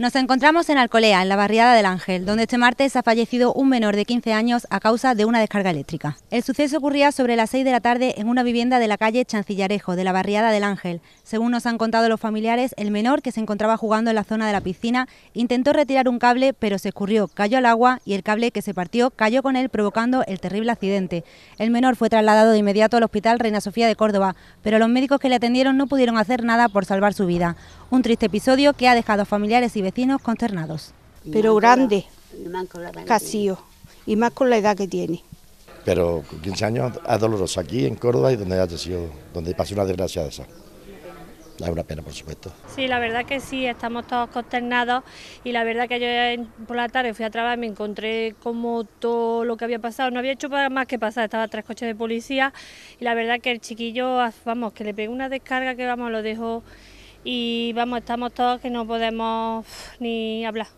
Nos encontramos en Alcolea, en la barriada del Ángel, donde este martes ha fallecido un menor de 15 años a causa de una descarga eléctrica. El suceso ocurría sobre las 6 de la tarde en una vivienda de la calle Chancillarejo, de la barriada del Ángel. Según nos han contado los familiares, el menor, que se encontraba jugando en la zona de la piscina, intentó retirar un cable, pero se escurrió, cayó al agua y el cable que se partió cayó con él, provocando el terrible accidente. El menor fue trasladado de inmediato al Hospital Reina Sofía de Córdoba, pero los médicos que le atendieron no pudieron hacer nada por salvar su vida. Un triste episodio que ha dejado familiares y vecinos consternados. Pero grande, casío, y más con la edad que tiene. Pero 15 años es doloroso aquí en Córdoba y donde ha sido, donde pasó una desgracia de esa. Es una pena, por supuesto. Sí, la verdad que sí, estamos todos consternados y la verdad que yo por la tarde fui a trabajar y me encontré como todo lo que había pasado. No había hecho más que pasar, estaba tres coches de policía y la verdad que el chiquillo, ah, vamos, que le pegó una descarga que, vamos, lo dejó y vamos, estamos todos que no podemos ni hablar.